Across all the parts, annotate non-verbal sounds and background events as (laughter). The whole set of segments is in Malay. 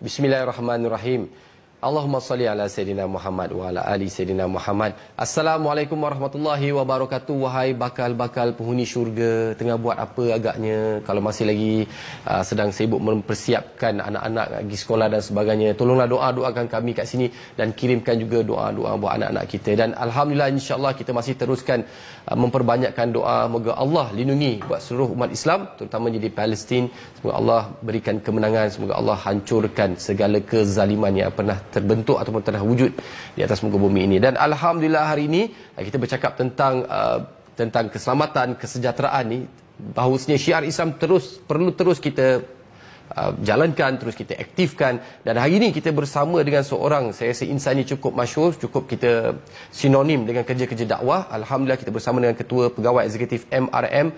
Bismillahirrahmanirrahim. Allahumma salli ala Sayyidina Muhammad wa ala ali Sayyidina Muhammad. Assalamualaikum warahmatullahi wabarakatuh. Wahai bakal-bakal penghuni syurga, tengah buat apa agaknya? Kalau masih lagi uh, sedang sibuk mempersiapkan anak-anak pergi sekolah dan sebagainya, tolonglah doa-doakan kami kat sini dan kirimkan juga doa-doa buat anak-anak kita. Dan Alhamdulillah, insyaAllah kita masih teruskan uh, memperbanyakkan doa. Moga Allah lindungi buat seluruh umat Islam, terutamanya di Palestin. Semoga Allah berikan kemenangan. Semoga Allah hancurkan segala kezaliman yang pernah terbentuk ataupun telah wujud di atas muka bumi ini. Dan alhamdulillah hari ini eh, kita bercakap tentang uh, tentang keselamatan, kesejahteraan ini bahawasanya syiar Islam terus perlu terus kita Uh, jalankan terus kita aktifkan dan hari ini kita bersama dengan seorang saya rasa insan ini cukup masyhur cukup kita sinonim dengan kerja-kerja dakwah alhamdulillah kita bersama dengan ketua pegawai eksekutif MRM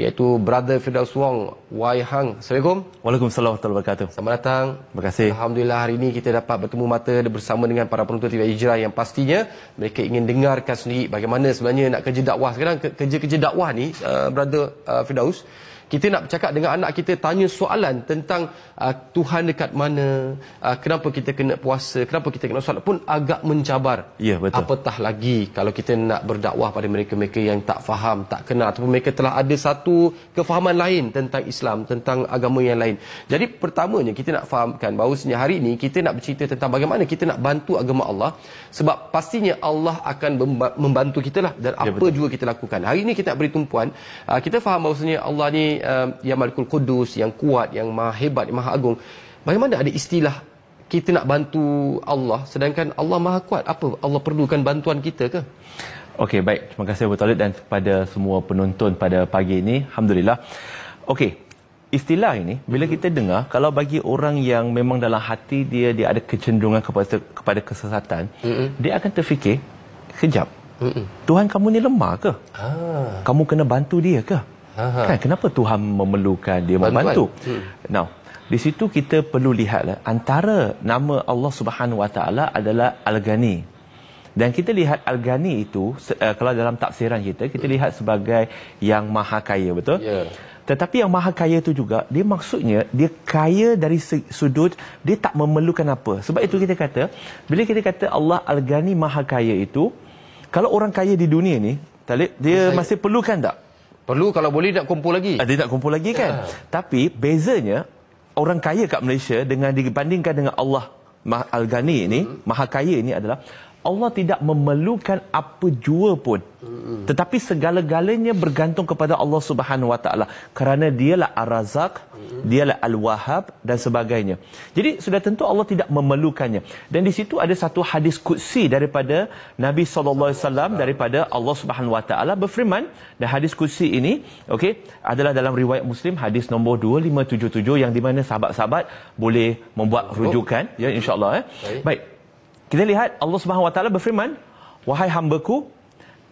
iaitu Brother Firdaus Wong Wai Hang. Assalamualaikum. Waalaikumsalam warahmatullahi wabarakatuh. Selamat datang. Terima kasih. Alhamdulillah hari ini kita dapat bertemu mata bersama dengan para penonton TV Hijrah yang pastinya mereka ingin dengarkan sendiri bagaimana sebenarnya nak kerja dakwah. Sekarang kerja-kerja dakwah ni uh, Brother uh, Firdaus kita nak bercakap dengan anak kita tanya soalan tentang uh, Tuhan dekat mana, uh, kenapa kita kena puasa, kenapa kita kena solat pun agak mencabar. Ya, betul. Apatah lagi kalau kita nak berdakwah pada mereka-mereka yang tak faham, tak kenal ataupun mereka telah ada satu kefahaman lain tentang Islam, tentang agama yang lain. Jadi pertamanya kita nak fahamkan bahawa sebenarnya hari ini kita nak bercerita tentang bagaimana kita nak bantu agama Allah sebab pastinya Allah akan membantu kita lah dan ya, apa ya, juga kita lakukan. Hari ini kita nak beri tumpuan, uh, kita faham bahawa sebenarnya Allah ni um, Ya Malikul Kudus yang kuat, yang maha hebat, yang maha agung. Bagaimana ada istilah kita nak bantu Allah sedangkan Allah maha kuat. Apa Allah perlukan bantuan kita ke? Okey, baik. Terima kasih Abu Talib dan kepada semua penonton pada pagi ini. Alhamdulillah. Okey, istilah ini bila mhm. kita dengar kalau bagi orang yang memang dalam hati dia dia ada kecenderungan kepada kepada kesesatan, hmm. dia akan terfikir kejap. Hmm. Tuhan kamu ni lemah ke? Ah. Kamu kena bantu dia ke? Aha. Kan kenapa Tuhan memerlukan dia Bantuan. membantu? Hmm. Now, di situ kita perlu lihatlah antara nama Allah Subhanahu Wa Taala adalah Al-Ghani. Dan kita lihat Al-Ghani itu uh, kalau dalam tafsiran kita kita hmm. lihat sebagai yang maha kaya betul? Ya. Yeah. Tetapi yang maha kaya itu juga, dia maksudnya, dia kaya dari sudut, dia tak memerlukan apa. Sebab itu kita kata, bila kita kata Allah Al-Ghani maha kaya itu, kalau orang kaya di dunia ni, Talib, dia masih perlukan tak? Perlu kalau boleh nak kumpul lagi. Ah, dia nak kumpul lagi kan? Ya. Tapi bezanya orang kaya kat Malaysia dengan dibandingkan dengan Allah maha Al-Ghani ini, hmm. Maha Kaya ini adalah Allah tidak memerlukan apa jua pun. Tetapi segala-galanya bergantung kepada Allah Subhanahu Wa Taala kerana dialah Ar-Razzaq, dialah Al-Wahhab dan sebagainya. Jadi sudah tentu Allah tidak memerlukannya. Dan di situ ada satu hadis qudsi daripada Nabi sallallahu alaihi wasallam daripada Allah Subhanahu Wa Taala berfirman dan hadis qudsi ini okey adalah dalam riwayat Muslim hadis nombor 2577 yang di mana sahabat-sahabat boleh membuat rujukan ya insyaallah. eh. Baik. Kita lihat Allah Subhanahu Wa Taala berfirman, "Wahai hamba-Ku,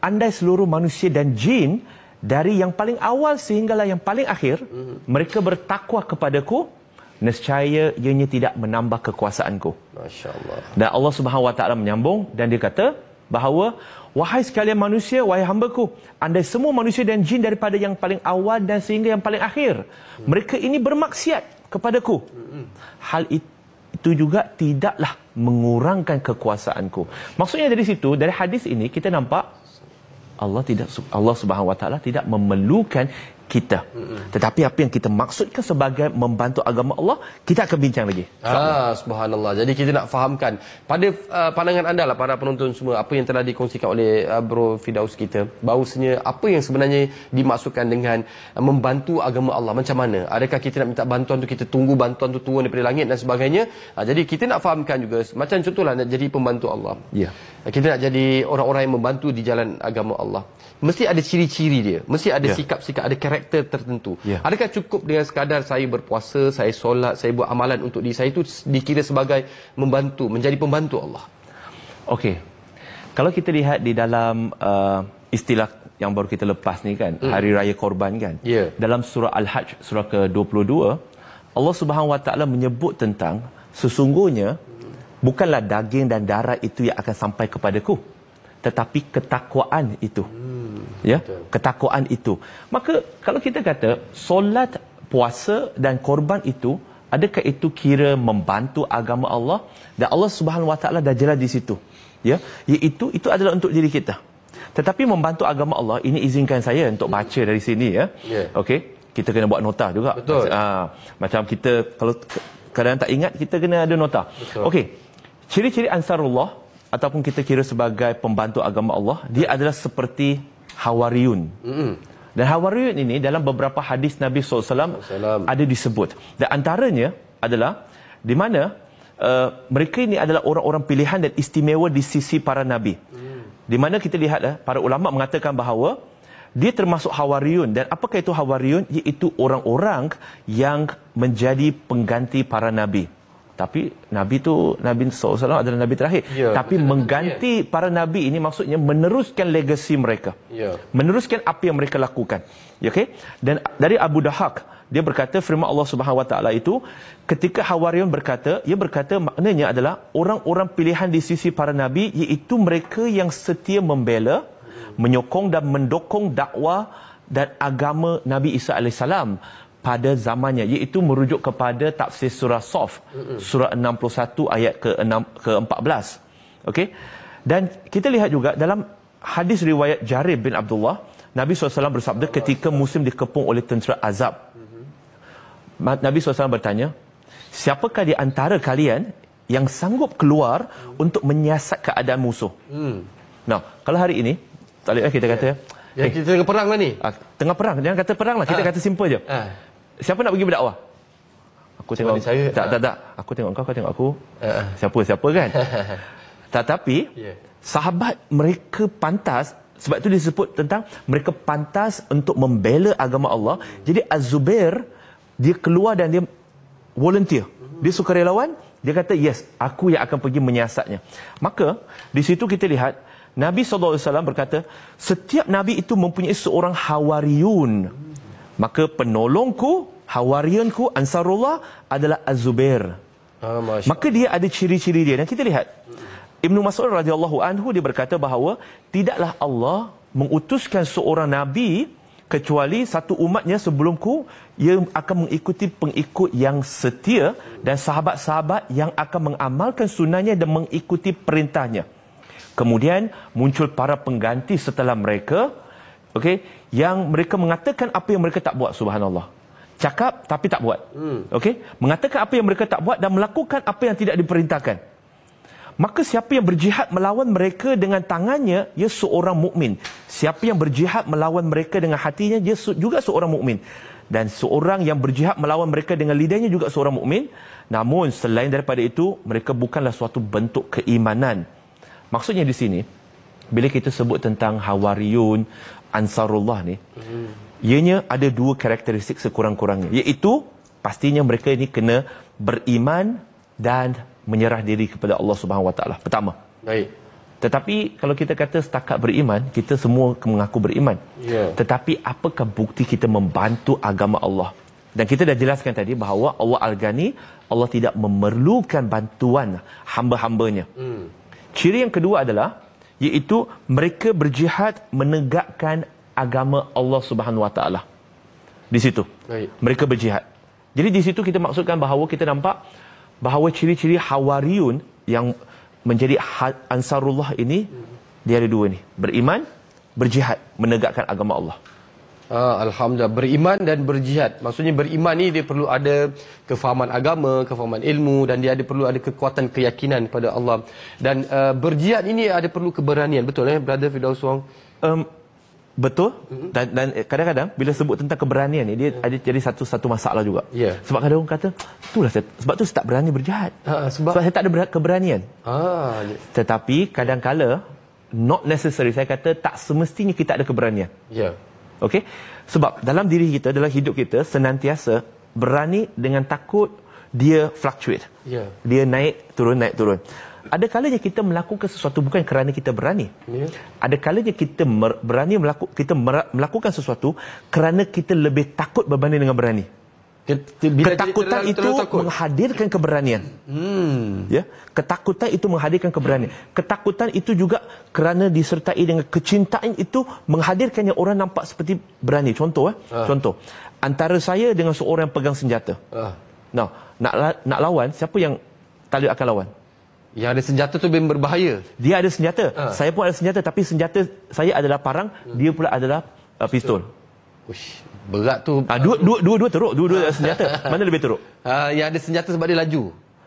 andai seluruh manusia dan jin dari yang paling awal sehinggalah yang paling akhir, mm-hmm. mereka bertakwa kepadaku, nescaya ianya tidak menambah kekuasaanku." Masya-Allah. Dan Allah Subhanahu Wa Taala menyambung dan dia kata bahawa Wahai sekalian manusia, wahai hambaku, andai semua manusia dan jin daripada yang paling awal dan sehingga yang paling akhir, hmm. mereka ini bermaksiat kepadaku. Hmm. Hal itu juga tidaklah mengurangkan kekuasaanku. Maksudnya dari situ, dari hadis ini kita nampak Allah tidak Allah Subhanahu Wa Taala tidak memerlukan kita. Tetapi apa yang kita maksudkan sebagai membantu agama Allah, kita akan bincang lagi. Ah, subhanallah. Jadi kita nak fahamkan pada uh, pandangan anda lah para penonton semua apa yang telah dikongsikan oleh uh, bro Fidaus kita. Bahawasanya apa yang sebenarnya dimaksudkan dengan uh, membantu agama Allah macam mana? Adakah kita nak minta bantuan tu kita tunggu bantuan tu turun daripada langit dan sebagainya? Uh, jadi kita nak fahamkan juga macam contohlah nak jadi pembantu Allah. Ya. Yeah. Kita nak jadi orang-orang yang membantu di jalan agama Allah mesti ada ciri-ciri dia mesti ada yeah. sikap-sikap ada karakter tertentu yeah. adakah cukup dengan sekadar saya berpuasa saya solat saya buat amalan untuk diri saya itu dikira sebagai membantu menjadi pembantu Allah okey kalau kita lihat di dalam uh, istilah yang baru kita lepas ni kan mm. hari raya korban kan yeah. dalam surah al-hajj surah ke-22 Allah Subhanahu Wa Taala menyebut tentang sesungguhnya bukanlah daging dan darah itu yang akan sampai kepadaku tetapi ketakwaan itu. Hmm, ya, betul. ketakwaan itu. Maka kalau kita kata solat, puasa dan korban itu adakah itu kira membantu agama Allah dan Allah Subhanahu Wa Taala dah jelas di situ. Ya, iaitu itu adalah untuk diri kita. Tetapi membantu agama Allah ini izinkan saya untuk baca dari sini ya. Yeah. Okey, kita kena buat nota juga. Betul. Ha, macam kita kalau kadang tak ingat kita kena ada nota. Okey. Ciri-ciri ansarullah ataupun kita kira sebagai pembantu agama Allah hmm. dia adalah seperti Hawariun. hmm. dan Hawariun ini dalam beberapa hadis Nabi SAW ada disebut dan antaranya adalah di mana uh, mereka ini adalah orang-orang pilihan dan istimewa di sisi para nabi hmm. di mana kita lihatlah para ulama mengatakan bahawa dia termasuk Hawariun. dan apakah itu Hawariun? iaitu orang-orang yang menjadi pengganti para nabi tapi Nabi tu Nabi SAW adalah Nabi terakhir. Ya, Tapi mengganti ya. para Nabi ini maksudnya meneruskan legasi mereka. Ya. Meneruskan apa yang mereka lakukan. Ya, okay? Dan dari Abu Dahak, dia berkata firman Allah Subhanahu Wa Taala itu ketika Hawariun berkata, ia berkata maknanya adalah orang-orang pilihan di sisi para Nabi iaitu mereka yang setia membela, menyokong dan mendukung dakwah dan agama Nabi Isa alaihissalam pada zamannya iaitu merujuk kepada tafsir surah Sof surah 61 ayat ke-6 ke-14 okey dan kita lihat juga dalam hadis riwayat Jarir bin Abdullah Nabi SAW bersabda ketika musim dikepung oleh tentera azab mm-hmm. Nabi SAW bertanya siapakah di antara kalian yang sanggup keluar untuk menyiasat keadaan musuh hmm. nah kalau hari ini tak eh, kita kata ya, ya. Ya, kita tengah perang lah ni. Ah, tengah perang. Jangan kata perang lah. Kita ha. kata simple je. Ha siapa nak pergi berdakwah? Aku tengok Cuma saya. Tak, tak, tak. Aku tengok kau, kau tengok aku. Eh, eh. Siapa, siapa kan? (laughs) Tetapi, ya. sahabat mereka pantas, sebab itu disebut tentang mereka pantas untuk membela agama Allah. Jadi Az-Zubair, dia keluar dan dia volunteer. Dia sukarelawan, dia kata, yes, aku yang akan pergi menyiasatnya. Maka, di situ kita lihat, Nabi SAW berkata, setiap Nabi itu mempunyai seorang hawariyun. Maka penolongku, hawarianku, Ansarullah adalah Az-Zubair. Ah, Maka dia ada ciri-ciri dia. Dan kita lihat. Ibnu Mas'ud radhiyallahu anhu dia berkata bahawa tidaklah Allah mengutuskan seorang nabi kecuali satu umatnya sebelumku ia akan mengikuti pengikut yang setia dan sahabat-sahabat yang akan mengamalkan sunnahnya dan mengikuti perintahnya. Kemudian muncul para pengganti setelah mereka. okay yang mereka mengatakan apa yang mereka tak buat subhanallah cakap tapi tak buat hmm. okey mengatakan apa yang mereka tak buat dan melakukan apa yang tidak diperintahkan maka siapa yang berjihad melawan mereka dengan tangannya ia seorang mukmin siapa yang berjihad melawan mereka dengan hatinya dia juga seorang mukmin dan seorang yang berjihad melawan mereka dengan lidahnya juga seorang mukmin namun selain daripada itu mereka bukanlah suatu bentuk keimanan maksudnya di sini bila kita sebut tentang Hawariyun, Ansarullah ni, hmm. ianya ada dua karakteristik sekurang-kurangnya. Iaitu, pastinya mereka ini kena beriman dan menyerah diri kepada Allah Subhanahu Wa Taala. Pertama. Baik. Tetapi, kalau kita kata setakat beriman, kita semua mengaku beriman. Yeah. Tetapi, apakah bukti kita membantu agama Allah? Dan kita dah jelaskan tadi bahawa Allah Al-Ghani, Allah tidak memerlukan bantuan hamba-hambanya. Hmm. Ciri yang kedua adalah, iaitu mereka berjihad menegakkan agama Allah Subhanahu Wa Taala. Di situ. Baik. Mereka berjihad. Jadi di situ kita maksudkan bahawa kita nampak bahawa ciri-ciri Hawariun yang menjadi ha- Ansarullah ini dia ada dua ini beriman, berjihad, menegakkan agama Allah. Ah, Alhamdulillah beriman dan berjihad. Maksudnya beriman ni dia perlu ada kefahaman agama, kefahaman ilmu dan dia ada perlu ada kekuatan keyakinan pada Allah. Dan uh, berjihad ini ada perlu keberanian betul eh brother Firdaus Wong. Um, betul mm-hmm. dan dan eh, kadang-kadang bila sebut tentang keberanian ni dia hmm. ada jadi satu satu masalah juga. Yeah. Sebab kadang orang kata itulah saya, sebab tu saya tak berani berjihad. Ha, ha sebab... sebab saya tak ada keberanian. Ha, tetapi kadang-kala not necessary saya kata tak semestinya kita ada keberanian. Ya. Yeah. Okey. Sebab dalam diri kita, dalam hidup kita senantiasa berani dengan takut dia fluctuate. Yeah. Dia naik turun naik turun. Ada kalanya kita melakukan sesuatu bukan kerana kita berani. Yeah. Ada kalanya kita berani melakukan kita melakukan sesuatu kerana kita lebih takut berbanding dengan berani. Bila ketakutan terlalu, itu terlalu menghadirkan keberanian. Hmm. Ya, ketakutan itu menghadirkan keberanian. Ketakutan itu juga kerana disertai dengan kecintaan itu menghadirkannya orang nampak seperti berani. Contoh eh. Uh. Contoh. Antara saya dengan seorang yang pegang senjata. Uh. Ah. Nah, nak nak lawan, siapa yang tali akan lawan? Yang ada senjata tu memang berbahaya. Dia ada senjata. Uh. Saya pun ada senjata tapi senjata saya adalah parang, uh. dia pula adalah uh, pistol. Ush. Berat tu ha, dua, dua, dua, dua teruk Dua-dua ha. (laughs) senjata Mana lebih teruk? Ha, yang ada senjata sebab dia laju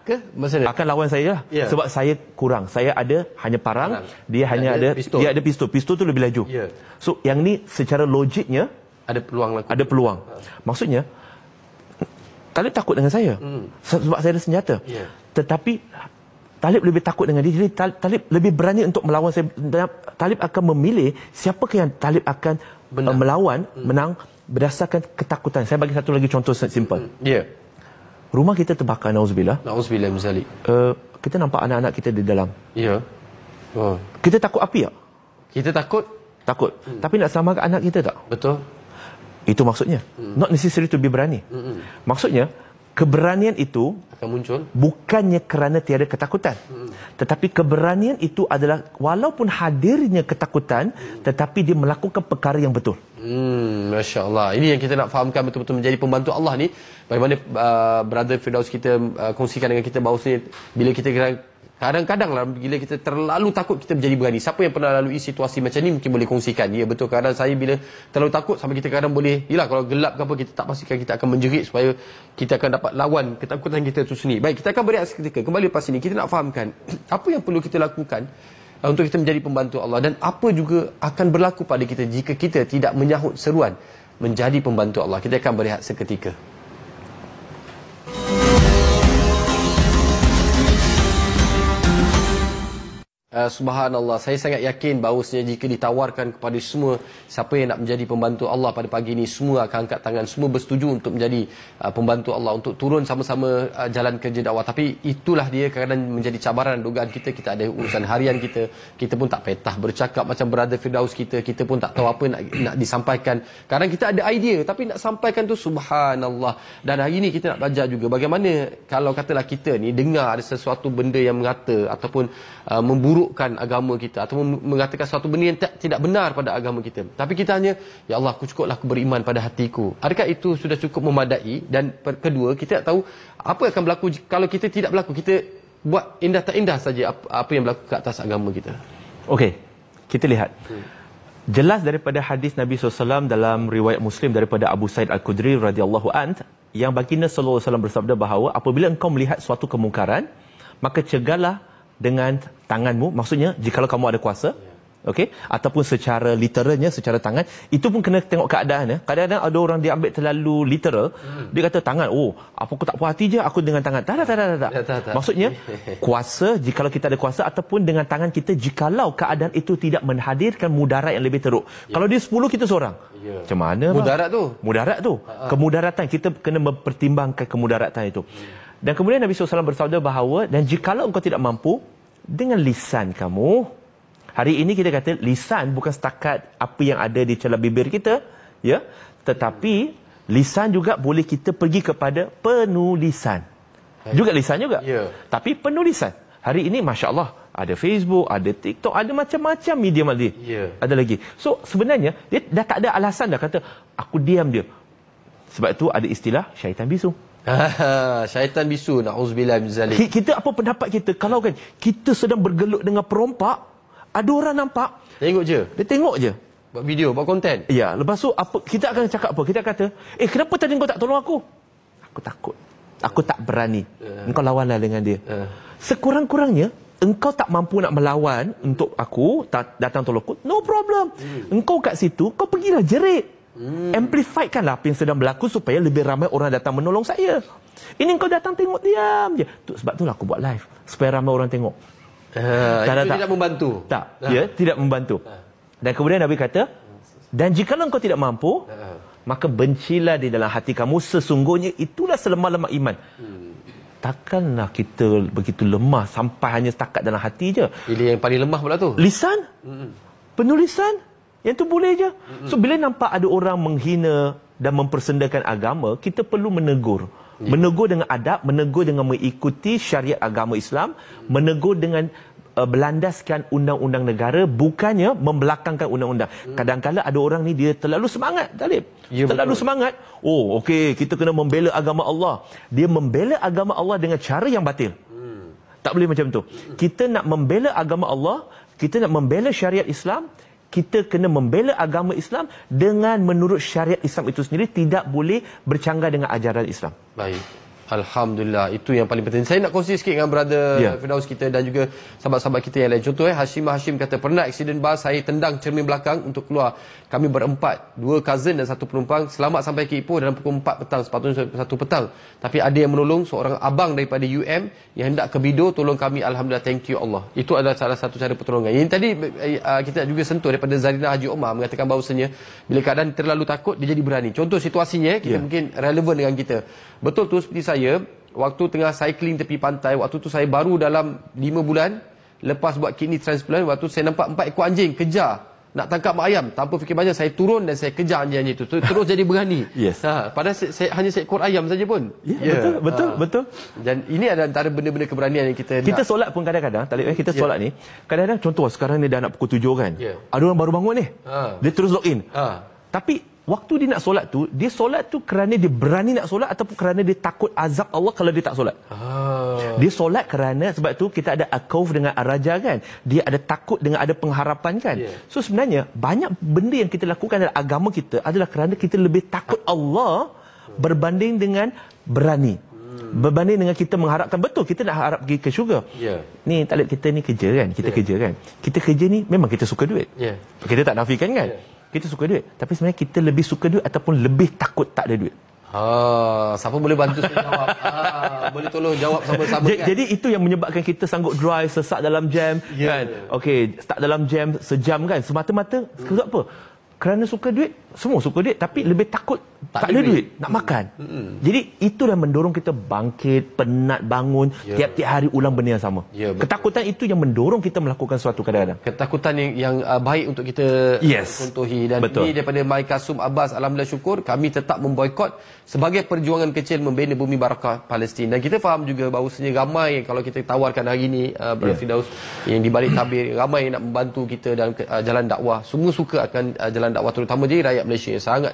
ke? Maksudnya? Akan lawan saya lah yeah. Sebab saya kurang Saya ada hanya parang ha. Dia hanya ada, ada pistol. Dia ada pistol Pistol tu lebih laju yeah. So yang ni secara logiknya Ada peluang laku. Ada peluang ah. Maksudnya Talib takut dengan saya hmm. Sebab saya ada senjata yeah. Tetapi Talib lebih takut dengan dia Jadi Talib lebih berani untuk melawan saya Talib akan memilih Siapakah yang Talib akan eh, menang. melawan hmm. Menang berdasarkan ketakutan. Saya bagi satu lagi contoh simple. Hmm. Ya. Yeah. Rumah kita terbakar nauzubillah. Nauzubillah mizalik. Uh, eh, kita nampak anak-anak kita di dalam. Ya. Yeah. Ha. Wow. Kita takut api tak? Kita takut. Takut. Hmm. Tapi nak selamatkan anak kita tak? Betul. Itu maksudnya. Hmm. Not necessary to be berani. Hmm. hmm. Maksudnya, keberanian itu yang muncul bukannya kerana tiada ketakutan hmm. tetapi keberanian itu adalah walaupun hadirnya ketakutan hmm. tetapi dia melakukan perkara yang betul hmm masya-Allah ini yang kita nak fahamkan betul-betul menjadi pembantu Allah ni bagaimana uh, brother Firdaus kita uh, kongsikan dengan kita bahawa bila kita Kadang-kadang lah bila kita terlalu takut kita menjadi berani. Siapa yang pernah lalui situasi macam ni mungkin boleh kongsikan. Ya betul kadang saya bila terlalu takut sampai kita kadang boleh. Yalah kalau gelap ke apa kita tak pastikan kita akan menjerit supaya kita akan dapat lawan ketakutan kita tu sendiri. Baik kita akan beri beriak seketika. Kembali lepas ini kita nak fahamkan (clears throat) apa yang perlu kita lakukan uh, untuk kita menjadi pembantu Allah. Dan apa juga akan berlaku pada kita jika kita tidak menyahut seruan menjadi pembantu Allah. Kita akan beri beriak seketika. Ah, subhanallah saya sangat yakin bahawa bahawasanya jika ditawarkan kepada semua siapa yang nak menjadi pembantu Allah pada pagi ini semua akan angkat tangan semua bersetuju untuk menjadi ah, pembantu Allah untuk turun sama-sama ah, jalan kerja dakwah tapi itulah dia kadang-kadang menjadi cabaran dugaan kita kita ada urusan harian kita kita pun tak petah bercakap macam berada firdaus kita kita pun tak tahu apa nak nak disampaikan kadang kita ada idea tapi nak sampaikan tu subhanallah dan hari ini kita nak belajar juga bagaimana kalau katalah kita ni dengar ada sesuatu benda yang mengata ataupun uh, memburu memburukkan agama kita atau mengatakan sesuatu benda yang tak, tidak benar pada agama kita. Tapi kita hanya, Ya Allah, aku cukuplah aku beriman pada hatiku. Adakah itu sudah cukup memadai? Dan kedua, kita tak tahu apa yang akan berlaku kalau kita tidak berlaku. Kita buat indah tak indah saja apa, apa yang berlaku ke atas agama kita. Okey, kita lihat. Hmm. Jelas daripada hadis Nabi SAW dalam riwayat Muslim daripada Abu Said Al-Qudri radhiyallahu anh yang baginda SAW bersabda bahawa apabila engkau melihat suatu kemungkaran, maka cegahlah dengan tanganmu maksudnya jika kamu ada kuasa okey ataupun secara literalnya secara tangan itu pun kena tengok keadaan ya kadang-kadang ada orang dia ambil terlalu literal hmm. dia kata tangan oh apa aku tak puas hati je aku dengan tangan tak tak tak tak, tak. tak, tak, tak. maksudnya (laughs) kuasa jika kita ada kuasa ataupun dengan tangan kita jikalau keadaan itu tidak menghadirkan mudarat yang lebih teruk ya. kalau dia 10 kita seorang ya. macam mana mudarat lah? tu mudarat tu Ha-ha. kemudaratan kita kena mempertimbangkan kemudaratan itu hmm. Dan kemudian Nabi SAW bersabda bahawa, dan jikalau engkau tidak mampu, dengan lisan kamu, hari ini kita kata lisan bukan setakat apa yang ada di celah bibir kita, ya, tetapi lisan juga boleh kita pergi kepada penulisan. Juga lisan juga. Ya. Tapi penulisan. Hari ini, Masya Allah, ada Facebook, ada TikTok, ada macam-macam media mali. Ya. Ada lagi. So, sebenarnya, dia dah tak ada alasan dah kata, aku diam dia. Sebab tu ada istilah syaitan bisu. Hmm. Ah, syaitan bisu nak min zalik. Kita apa pendapat kita kalau kan kita sedang bergelut dengan perompak, ada orang nampak, tengok je. Dia tengok je. Buat video, buat konten. Ya, lepas tu apa kita akan cakap apa? Kita kata, "Eh, kenapa tadi kau tak tolong aku?" Aku takut. Aku tak berani. Eh. Engkau lawanlah dengan dia. Eh. Sekurang-kurangnya engkau tak mampu nak melawan untuk aku datang tolong aku. No problem. Hmm. Engkau kat situ, kau pergilah jerit. Hmm. Amplified kanlah apa yang sedang berlaku supaya lebih ramai orang datang menolong saya. Ini kau datang tengok diam je. Tu, sebab itulah aku buat live. Supaya ramai orang tengok. Uh, tak, itu tak, tidak membantu. Tak. Ha. Ya, tidak membantu. Ah. Dan kemudian Nabi kata, dan jika kau tidak mampu, uh. maka bencilah di dalam hati kamu sesungguhnya itulah selemah-lemah iman. Hmm. Takkanlah kita begitu lemah sampai hanya setakat dalam hati je. Pilih yang paling lemah pula tu. Lisan? Hmm. Penulisan? Yang tu boleh je. So bila nampak ada orang menghina dan mempersendakan agama, kita perlu menegur. Ya. Menegur dengan adab, menegur dengan mengikuti syariat agama Islam, menegur dengan uh, berlandaskan undang-undang negara, bukannya membelakangkan undang-undang. Mm. Kadang-kala ada orang ni dia terlalu semangat, Talib. Yeah, terlalu betul. semangat. Oh, okey, kita kena membela agama Allah. Dia membela agama Allah dengan cara yang batil. Hmm. Tak boleh macam tu. Kita nak membela agama Allah, kita nak membela syariat Islam, kita kena membela agama Islam dengan menurut syariat Islam itu sendiri tidak boleh bercanggah dengan ajaran Islam. Baik. Alhamdulillah Itu yang paling penting Saya nak kongsi sikit dengan brother yeah. Fidaus kita Dan juga sahabat-sahabat kita yang lain Contoh eh Hashim Hashim kata Pernah aksiden bas Saya tendang cermin belakang Untuk keluar Kami berempat Dua cousin dan satu penumpang Selamat sampai ke Ipoh Dalam pukul 4 petang Sepatutnya satu petang Tapi ada yang menolong Seorang abang daripada UM Yang hendak ke Bido Tolong kami Alhamdulillah Thank you Allah Itu adalah salah satu cara pertolongan Yang tadi eh, eh, kita juga sentuh Daripada Zarina Haji Omar Mengatakan bahawasanya Bila keadaan terlalu takut Dia jadi berani Contoh situasinya eh, Kita yeah. mungkin relevan dengan kita Betul tu seperti saya, waktu tengah cycling tepi pantai, waktu tu saya baru dalam 5 bulan lepas buat kidney transplant, waktu saya nampak empat ekor anjing kejar nak tangkap mak ayam tanpa fikir banyak saya turun dan saya kejar anjing-anjing itu terus jadi berani yes. ha, pada saya, saya, hanya seekor ayam saja pun yeah, yeah. betul betul ha. betul dan ini adalah antara benda-benda keberanian yang kita kita nak. solat pun kadang-kadang tak eh, kita yeah. solat ni kadang-kadang contoh sekarang ni dah nak pukul 7 kan yeah. ada orang baru bangun ni ha. dia terus log in ha. tapi waktu dia nak solat tu, dia solat tu kerana dia berani nak solat ataupun kerana dia takut azab Allah kalau dia tak solat. Ah. Dia solat kerana sebab tu kita ada akauf dengan araja kan. Dia ada takut dengan ada pengharapan kan. Yeah. So sebenarnya banyak benda yang kita lakukan dalam agama kita adalah kerana kita lebih takut Allah berbanding dengan berani. Hmm. Berbanding dengan kita mengharapkan Betul kita nak harap pergi ke syurga yeah. Ni tak kita ni kerja kan Kita yeah. kerja kan Kita kerja ni memang kita suka duit yeah. Kita tak nafikan kan yeah kita suka duit tapi sebenarnya kita lebih suka duit ataupun lebih takut tak ada duit Ha, siapa boleh bantu saya jawab? Ha, boleh tolong jawab sama-sama (laughs) kan? J- kan? Jadi itu yang menyebabkan kita sanggup dry sesak dalam jam yeah. kan. Okey, start dalam jam sejam kan. Semata-mata hmm. sebab apa? Kerana suka duit semua suka duit tapi lebih takut tak, tak ada duit, duit nak hmm. makan. Mm. Jadi itulah mendorong kita bangkit, penat bangun, ya. tiap-tiap yeah. hari ulang benda yang sama. Yeah, ya, Ketakutan itu yang mendorong kita melakukan suatu kadang-kadang. Ketakutan yang yang uh, baik untuk kita yes. contohi dan betul. ini daripada Mai Kasum Abbas alhamdulillah syukur kami tetap memboikot sebagai perjuangan kecil membina bumi barakah Palestin. Dan kita faham juga bahawasanya ramai kalau kita tawarkan hari ini uh, Brafidaus ya. yeah. yang di balik tabir ramai nak membantu kita dalam uh, jalan dakwah. Semua suka akan uh, jalan dakwah terutama jadi rakyat Malaysia yang sangat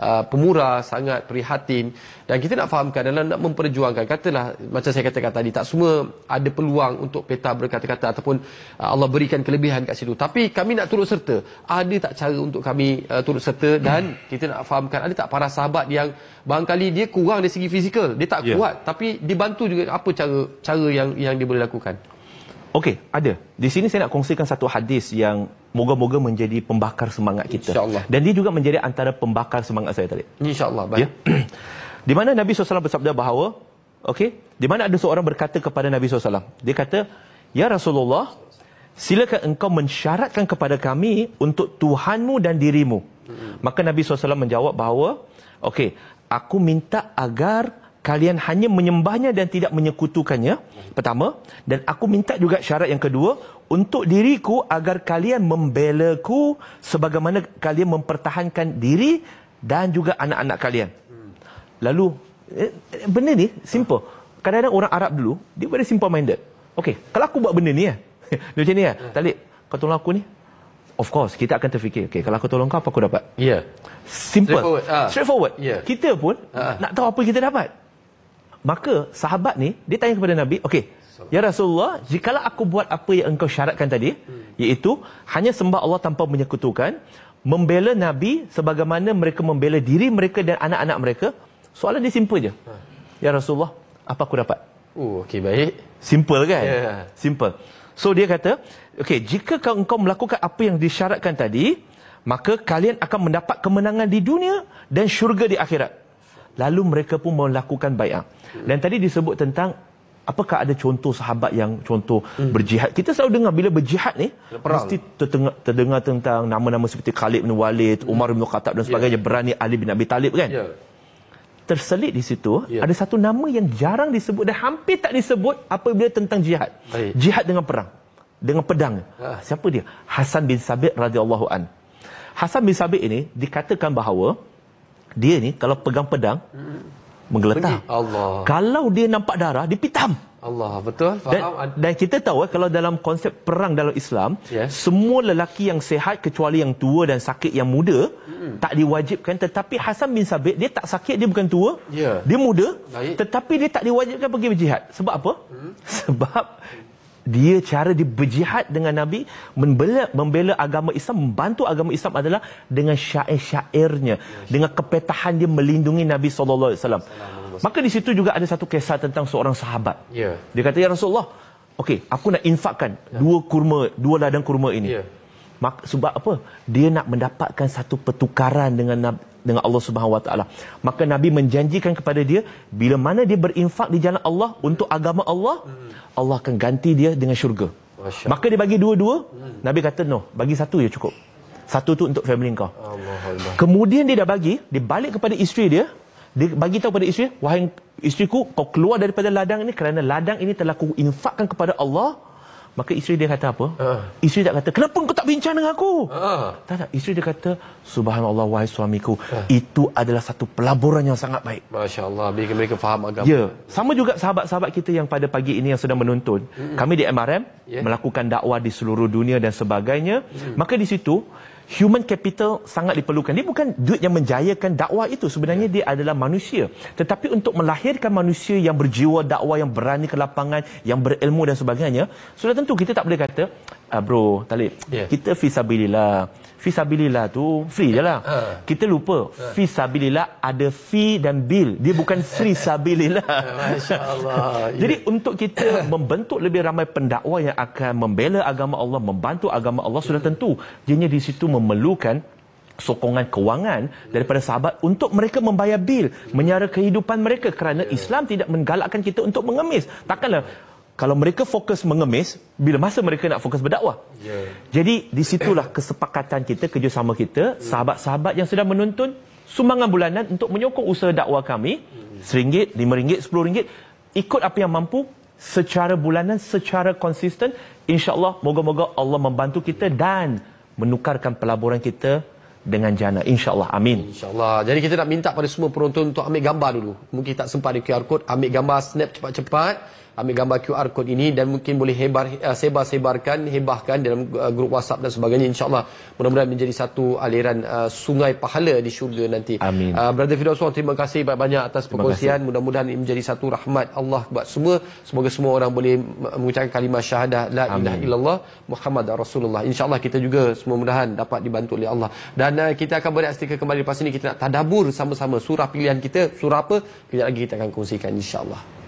uh, pemurah, sangat prihatin dan kita nak fahamkan dan nak memperjuangkan katalah macam saya katakan tadi tak semua ada peluang untuk peta berkata-kata ataupun uh, Allah berikan kelebihan kat situ tapi kami nak turut serta ada tak cara untuk kami uh, turut serta dan hmm. kita nak fahamkan ada tak para sahabat yang barangkali dia kurang dari segi fizikal dia tak yeah. kuat tapi dibantu juga apa cara cara yang yang dia boleh lakukan Okey, ada. Di sini saya nak kongsikan satu hadis yang moga-moga menjadi pembakar semangat kita. InsyaAllah. Dan dia juga menjadi antara pembakar semangat saya tadi. InsyaAllah. Ya? Baik. Ya? (clears throat) di mana Nabi SAW bersabda bahawa, okey, di mana ada seorang berkata kepada Nabi SAW, dia kata, Ya Rasulullah, silakan engkau mensyaratkan kepada kami untuk Tuhanmu dan dirimu. Hmm. Maka Nabi SAW menjawab bahawa, okey, aku minta agar kalian hanya menyembahnya dan tidak menyekutukannya pertama dan aku minta juga syarat yang kedua untuk diriku agar kalian membela ku sebagaimana kalian mempertahankan diri dan juga anak-anak kalian hmm. lalu eh, benda ni simple kadang-kadang orang Arab dulu dia very simple minded okey kalau aku buat benda ni ya (laughs) dia macam ni ya talik kau tolong aku ni Of course, kita akan terfikir. Okey, kalau aku tolong kau, apa aku dapat? Yeah. Simple. Straightforward. Uh. Straightforward. Yeah. Kita pun uh. nak tahu apa kita dapat. Maka sahabat ni dia tanya kepada Nabi, "Okey, ya Rasulullah, jikalau aku buat apa yang engkau syaratkan tadi, iaitu hanya sembah Allah tanpa menyekutukan, membela Nabi sebagaimana mereka membela diri mereka dan anak-anak mereka?" Soalan dia simple je. Ha. "Ya Rasulullah, apa aku dapat?" Oh, okey baik. Simple kan? Yeah. Simple. So dia kata, "Okey, jika kau engkau melakukan apa yang disyaratkan tadi, maka kalian akan mendapat kemenangan di dunia dan syurga di akhirat." lalu mereka pun melakukan bai'ah. Dan tadi disebut tentang apakah ada contoh sahabat yang contoh hmm. berjihad. Kita selalu dengar bila berjihad ni Perang. mesti terdengar, terdengar tentang nama-nama seperti Khalid bin Walid, hmm. Umar bin Khattab dan ya. sebagainya yeah. berani Ali bin Abi Talib kan? Yeah. Terselit di situ yeah. ada satu nama yang jarang disebut dan hampir tak disebut Apa apabila tentang jihad. Baik. Jihad dengan perang, dengan pedang. Ah. Siapa dia? Hasan bin Sabit radhiyallahu an. Hasan bin Sabit ini dikatakan bahawa dia ni kalau pegang pedang hmm. menggeletar. Allah. Kalau dia nampak darah dia pitam. Allah betul faham. Dan, dan kita tahu eh, kalau dalam konsep perang dalam Islam, yes. semua lelaki yang sehat kecuali yang tua dan sakit yang muda hmm. tak diwajibkan tetapi Hasan bin Sabit dia tak sakit dia bukan tua. Yeah. Dia muda Baik. tetapi dia tak diwajibkan pergi berjihad. Sebab apa? Hmm. (laughs) Sebab dia cara dia berjihad dengan Nabi membela, membela agama Islam membantu agama Islam adalah dengan syair-syairnya dengan kepetahan dia melindungi Nabi SAW maka di situ juga ada satu kisah tentang seorang sahabat ya. dia kata ya Rasulullah okey aku nak infakkan dua kurma dua ladang kurma ini ya. Mak, sebab apa dia nak mendapatkan satu pertukaran dengan Nabi, dengan Allah Subhanahu Wa Taala. Maka Nabi menjanjikan kepada dia bila mana dia berinfak di jalan Allah untuk agama Allah, Allah akan ganti dia dengan syurga. Maka dia bagi dua-dua. Nabi kata, "No, bagi satu ya cukup. Satu tu untuk family kau." Kemudian dia dah bagi, dia balik kepada isteri dia, dia bagi tahu kepada isteri, "Wahai isteriku, kau keluar daripada ladang ini kerana ladang ini telah infakkan kepada Allah." Maka isteri dia kata apa? Uh. Isteri tak kata, kenapa kau tak bincang dengan aku? Uh. Tak, tak. Isteri dia kata, subhanallah wahai suamiku, uh. itu adalah satu pelaburan yang sangat baik. Masya Allah, biar mereka faham agama. Ya, sama juga sahabat-sahabat kita yang pada pagi ini yang sedang menonton. Mm -mm. Kami di MRM, yeah. melakukan dakwah di seluruh dunia dan sebagainya. Mm. Maka di situ, human capital sangat diperlukan. Dia bukan duit yang menjayakan dakwah itu. Sebenarnya yeah. dia adalah manusia. Tetapi untuk melahirkan manusia yang berjiwa dakwah, yang berani ke lapangan, yang berilmu dan sebagainya, sudah tentu kita tak boleh kata uh, bro Talib yeah. kita fisabilillah fisabilillah tu free jelah uh. Ah. kita lupa uh. fisabilillah ada fee dan bill dia bukan (laughs) free sabilillah masyaallah jadi yeah. untuk kita membentuk lebih ramai pendakwa yang akan membela agama Allah membantu agama Allah sudah tentu jadinya di situ memerlukan sokongan kewangan daripada sahabat untuk mereka membayar bil menyara kehidupan mereka kerana Islam tidak menggalakkan kita untuk mengemis takkanlah kalau mereka fokus mengemis, bila masa mereka nak fokus berdakwah. Yeah. Jadi di situlah (coughs) kesepakatan kita, kerjasama kita, sahabat-sahabat yang sedang menonton sumbangan bulanan untuk menyokong usaha dakwah kami. Hmm. Seringgit, lima ringgit, sepuluh ringgit. Ikut apa yang mampu secara bulanan, secara konsisten. InsyaAllah, moga-moga Allah membantu kita dan menukarkan pelaburan kita dengan jana insyaallah amin insyaallah jadi kita nak minta pada semua penonton untuk ambil gambar dulu mungkin tak sempat di QR code ambil gambar snap cepat-cepat ambil gambar QR code ini dan mungkin boleh hebar eh, sebar-sebarkan hebahkan dalam eh, grup WhatsApp dan sebagainya Insya Allah mudah-mudahan menjadi satu aliran uh, sungai pahala di syurga nanti. Amin. Uh, Brother Fidaus terima kasih banyak-banyak atas perkongsian. Mudah-mudahan ini menjadi satu rahmat Allah buat semua. Semoga semua orang boleh mengucapkan kalimah syahadah la ilaha illallah Muhammad Rasulullah. Allah kita juga semua mudahan dapat dibantu oleh Allah. Dan uh, kita akan beri stiker kembali lepas ini kita nak tadabbur sama-sama surah pilihan kita. Surah apa? Kejap lagi kita akan kongsikan Insya Allah